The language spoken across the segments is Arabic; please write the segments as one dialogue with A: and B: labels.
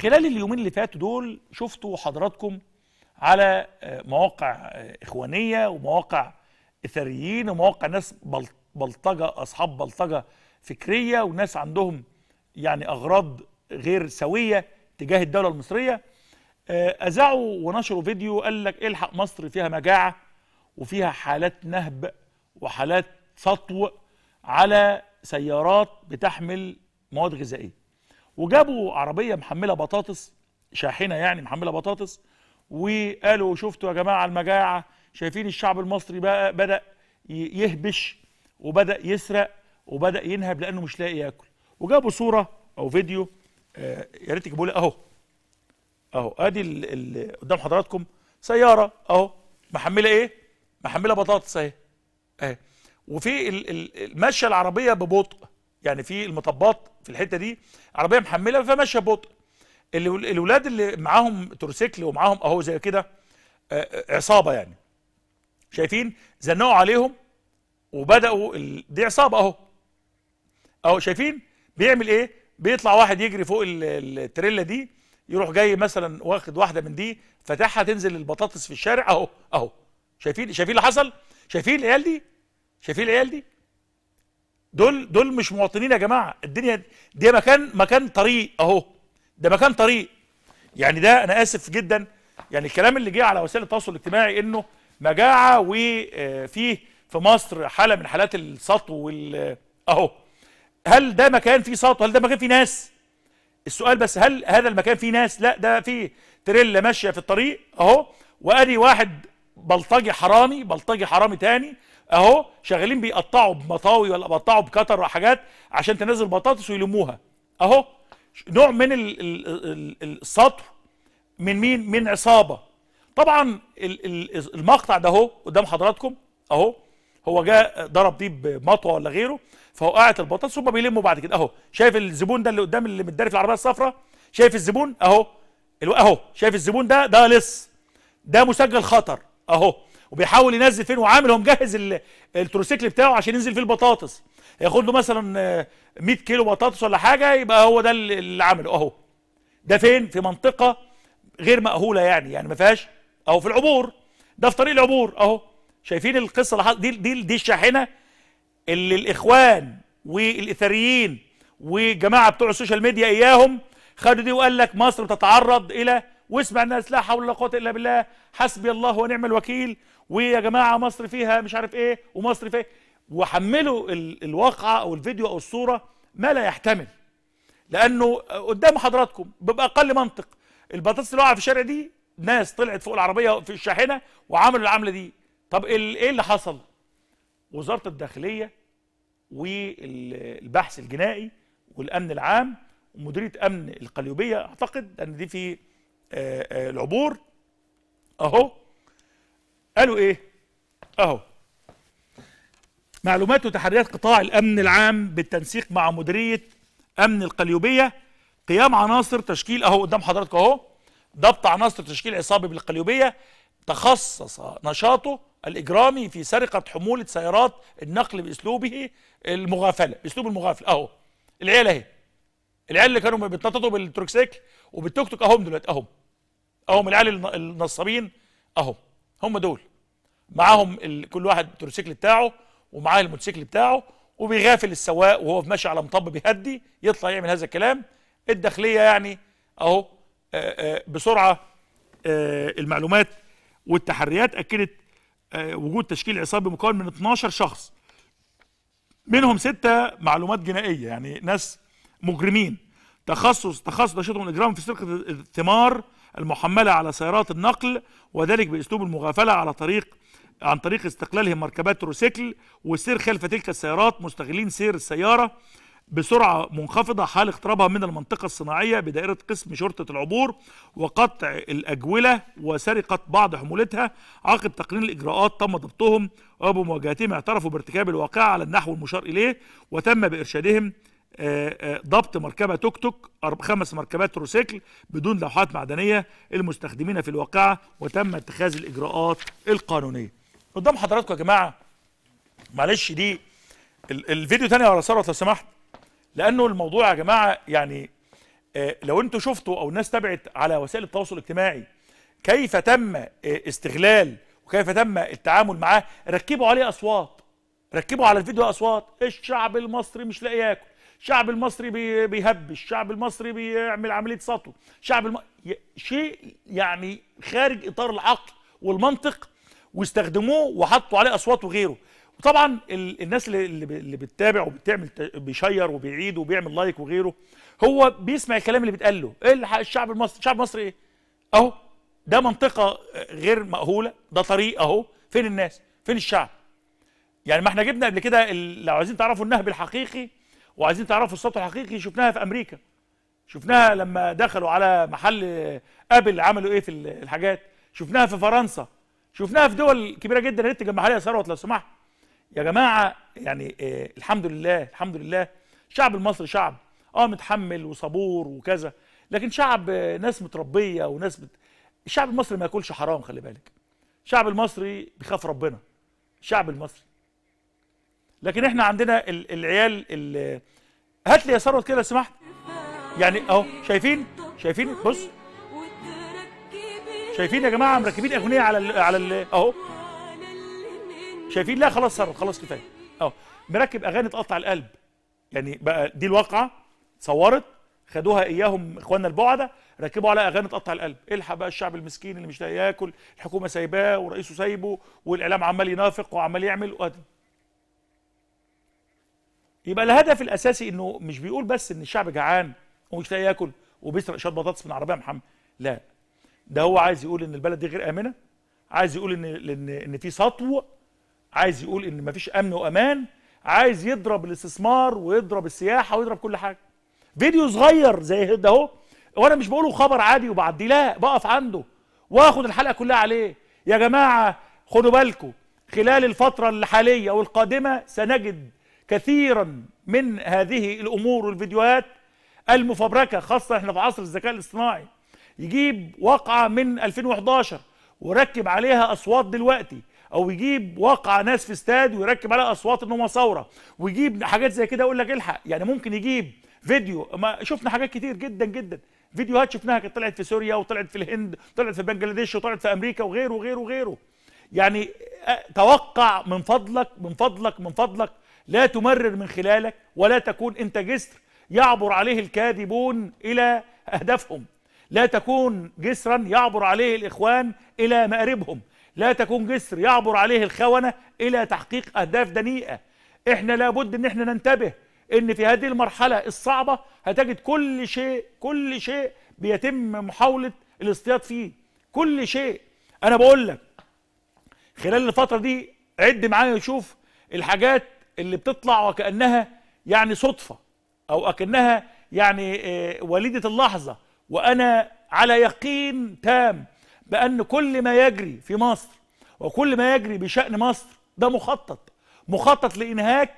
A: خلال اليومين اللي فاتوا دول شفتوا حضراتكم على آه، مواقع آه، إخوانية ومواقع إثريين ومواقع ناس بلطجة أصحاب بلطجة فكرية وناس عندهم يعني أغراض غير سوية تجاه الدولة المصرية آه، أذاعوا ونشروا فيديو قال لك الحق مصر فيها مجاعة وفيها حالات نهب وحالات سطو على سيارات بتحمل مواد غذائية وجابوا عربيه محمله بطاطس شاحنه يعني محمله بطاطس وقالوا شفتوا يا جماعه المجاعه شايفين الشعب المصري بقى بدا يهبش وبدا يسرق وبدا ينهب لانه مش لاقي ياكل وجابوا صوره او فيديو آه يا ريت تجيبوا لي اهو اهو ادي اللي قدام حضراتكم سياره اهو محمله ايه محمله بطاطس اهي اهي وفي ماشيه العربيه ببطء يعني في المطبات في الحته دي عربيه محمله فماشيه ببطء الولاد اللي معاهم تروسيكل ومعاهم اهو زي كده آه، آه، عصابه يعني شايفين زنقوا عليهم وبداوا ال... دي عصابه اهو اهو شايفين بيعمل ايه بيطلع واحد يجري فوق التريلا دي يروح جاي مثلا واخد واحده من دي فتحها تنزل البطاطس في الشارع اهو اهو شايفين شايفين اللي حصل شايفين العيال دي شايفين العيال دي دول دول مش مواطنين يا جماعه الدنيا دي مكان مكان طريق اهو ده مكان طريق يعني ده انا اسف جدا يعني الكلام اللي جه على وسائل التواصل الاجتماعي انه مجاعه وفيه آه، في مصر حاله من حالات السطو وال آه، اهو هل ده مكان فيه سطو هل ده مكان فيه ناس السؤال بس هل هذا المكان فيه ناس لا ده فيه تريلا ماشيه في الطريق اهو وادي واحد بلطجي حرامي بلطجي حرامي تاني اهو شغالين بيقطعوا بمطاوي ولا بيقطعوا بكتر وحاجات عشان تنزل بطاطس ويلموها اهو نوع من السطو من مين من عصابه طبعا المقطع ده اهو قدام حضراتكم اهو هو جاء ضرب دي بمطوه ولا غيره فوقعت البطاطس هم بيلموا بعد كده اهو شايف الزبون ده اللي قدام اللي متداري في العربيه الصفراء شايف الزبون اهو اهو شايف الزبون ده ده لص ده مسجل خطر اهو وبيحاول ينزل فين وعامل هو مجهز التروسيكل بتاعه عشان ينزل فيه البطاطس ياخد له مثلا 100 آه، كيلو بطاطس ولا حاجه يبقى هو ده اللي عمله اهو ده فين في منطقه غير مأهوله يعني يعني ما فيهاش اهو في العبور ده في طريق العبور اهو شايفين القصه اللي دي دي دي الشاحنه اللي الاخوان والاثريين وجماعه بتوع السوشيال ميديا اياهم خدوا دي وقال لك مصر بتتعرض الى واسمع الناس لا حول ولا قوه الا بالله حسبي الله ونعم الوكيل ويا جماعه مصر فيها مش عارف ايه ومصر فيها وحملوا الواقعه او الفيديو او الصوره ما لا يحتمل لانه قدام حضراتكم باقل منطق البطاطس اللي واقعه في الشارع دي ناس طلعت فوق العربيه في الشاحنه وعملوا العمله دي طب ايه اللي حصل وزاره الداخليه والبحث الجنائي والامن العام ومديريه امن القليوبيه اعتقد ان دي في آه، آه، العبور اهو قالوا ايه اهو معلومات وتحريات قطاع الامن العام بالتنسيق مع مديريه امن القليوبيه قيام عناصر تشكيل اهو قدام حضراتكم اهو ضبط عناصر تشكيل عصابه بالقليوبيه تخصص نشاطه الاجرامي في سرقه حموله سيارات النقل باسلوبه المغافله باسلوب المغافله اهو العيله اهي العيال اللي كانوا بيتنططوا بالتروكسيكل وبالتوك توك اهم دلوقتي اهم اهم العيال النصابين اهم هم دول معاهم ال... كل واحد التروسيكل بتاعه ومعاه الموتوسيكل بتاعه وبيغافل السواق وهو ماشي على مطب بيهدي يطلع يعمل هذا الكلام الداخليه يعني اهو بسرعه المعلومات والتحريات اكدت وجود تشكيل عصابه مكون من 12 شخص منهم ستة معلومات جنائية يعني ناس مجرمين تخصص تخصص نشاطهم الاجرام في سرقه الثمار المحمله على سيارات النقل وذلك باسلوب المغافله على طريق عن طريق استقلالهم مركبات روسيكل والسير خلف تلك السيارات مستغلين سير السياره بسرعة منخفضة حال اقترابها من المنطقة الصناعية بدائرة قسم شرطة العبور وقطع الأجولة وسرقة بعض حمولتها عقب تقرير الإجراءات تم ضبطهم وبمواجهتهم اعترفوا بارتكاب الواقعة على النحو المشار إليه وتم بإرشادهم آه، آه، ضبط مركبة توك توك خمس مركبات روسيكل بدون لوحات معدنية المستخدمين في الواقعة وتم اتخاذ الإجراءات القانونية قدام حضراتكم يا جماعة معلش دي الفيديو تاني على ثروة لو سمحت لأنه الموضوع يا جماعة يعني آه، لو انتوا شفتوا أو الناس تابعت على وسائل التواصل الاجتماعي كيف تم استغلال وكيف تم التعامل معاه ركبوا عليه أصوات ركبوا على الفيديو أصوات الشعب المصري مش ياكل الشعب المصري بيهب الشعب المصري بيعمل عمليه سطو الشعب الم... شيء يعني خارج اطار العقل والمنطق واستخدموه وحطوا عليه اصوات وغيره وطبعا الناس اللي اللي بتتابع وبتعمل بيشير وبيعيد وبيعمل لايك وغيره هو بيسمع الكلام اللي بيتقال له ايه الشعب المصري الشعب المصري ايه اهو ده منطقه غير مأهوله ده طريق اهو فين الناس فين الشعب يعني ما احنا جبنا قبل كده لو عايزين تعرفوا النهب الحقيقي وعايزين تعرفوا الصوت الحقيقي شفناها في امريكا شفناها لما دخلوا على محل ابل عملوا ايه في الحاجات شفناها في فرنسا شفناها في دول كبيره جدا يا ريت تجمعها لي ثروت لو سمحت يا جماعه يعني آه الحمد لله الحمد لله الشعب المصري شعب اه متحمل وصبور وكذا لكن شعب آه ناس متربيه وناس بت... الشعب المصري ما ياكلش حرام خلي بالك الشعب المصري بيخاف ربنا الشعب المصري لكن احنا عندنا العيال هات لي يا ثروت كده لو سمحت يعني اهو شايفين شايفين بص شايفين يا جماعه مركبين اغنيه على الـ على الـ اهو شايفين لا خلاص ثروت خلاص كفايه اهو مركب اغاني تقطع القلب يعني بقى دي الواقعه اتصورت خدوها اياهم اخواننا البعده ركبوا على اغاني تقطع القلب الحق بقى الشعب المسكين اللي مش لاقي ياكل الحكومه سايباه ورئيسه سايبه والاعلام عمال ينافق وعمال يعمل وقدم. يبقى الهدف الاساسي انه مش بيقول بس ان الشعب جعان ومش لاقي ياكل وبيسرق شويه بطاطس من عربيه محمد لا ده هو عايز يقول ان البلد دي غير امنه عايز يقول ان ان ان في سطو عايز يقول ان مفيش امن وامان عايز يضرب الاستثمار ويضرب السياحه ويضرب كل حاجه فيديو صغير زي ده اهو وانا مش بقوله خبر عادي وبعديه لا بقف عنده واخد الحلقه كلها عليه يا جماعه خدوا بالكم خلال الفتره الحاليه والقادمه سنجد كثيرا من هذه الامور والفيديوهات المفبركه خاصه احنا في عصر الذكاء الاصطناعي يجيب واقعه من 2011 وركب عليها اصوات دلوقتي او يجيب واقعه ناس في استاد ويركب عليها اصوات ان هم ثوره ويجيب حاجات زي كده يقول لك الحق يعني ممكن يجيب فيديو ما شفنا حاجات كتير جدا جدا فيديوهات شفناها كانت طلعت في سوريا وطلعت في الهند طلعت في بنجلاديش وطلعت في امريكا وغيره وغيره وغيره يعني توقع من فضلك من فضلك من فضلك لا تمرر من خلالك ولا تكون أنت جسر يعبر عليه الكاذبون إلى أهدافهم لا تكون جسرا يعبر عليه الإخوان إلى مأربهم لا تكون جسر يعبر عليه الخونة إلى تحقيق أهداف دنيئة إحنا لابد أن إحنا ننتبه أن في هذه المرحلة الصعبة هتجد كل شيء كل شيء بيتم محاولة الاصطياد فيه كل شيء أنا بقول لك خلال الفترة دي عد معايا وشوف الحاجات اللي بتطلع وكأنها يعني صدفة أو أكنها يعني آه، وليدة اللحظة وأنا على يقين تام بأن كل ما يجري في مصر وكل ما يجري بشأن مصر ده مخطط مخطط لإنهاك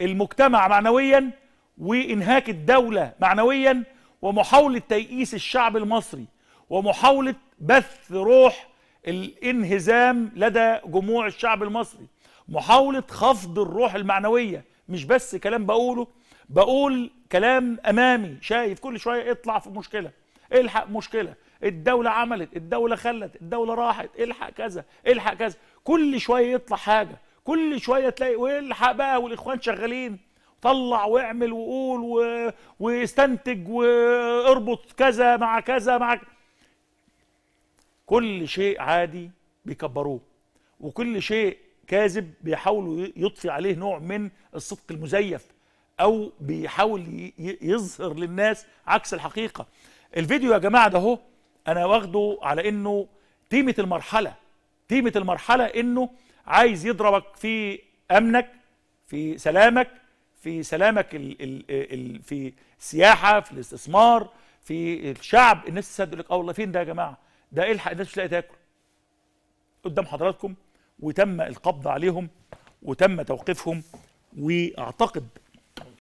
A: المجتمع معنويا وإنهاك الدولة معنويا ومحاولة تيئيس الشعب المصري ومحاولة بث روح الانهزام لدى جموع الشعب المصري محاولة خفض الروح المعنوية مش بس كلام بقوله بقول كلام أمامي شايف كل شوية اطلع في مشكلة الحق مشكلة الدولة عملت الدولة خلت الدولة راحت الحق كذا الحق كذا كل شوية يطلع حاجة كل شوية تلاقي والحق بقى والإخوان شغالين طلع واعمل وقول و... واستنتج واربط كذا مع كذا مع كل شيء عادي بيكبروه وكل شيء الكاذب بيحاولوا يطفي عليه نوع من الصدق المزيف او بيحاول يظهر للناس عكس الحقيقه الفيديو يا جماعه ده اهو انا واخده على انه تيمه المرحله تيمه المرحله انه عايز يضربك في امنك في سلامك في سلامك الـ الـ الـ في السياحه في الاستثمار في الشعب الناس تصدق لك اه والله فين ده يا جماعه ده الحق الناس مش لاقي تاكل قدام حضراتكم وتم القبض عليهم وتم توقيفهم واعتقد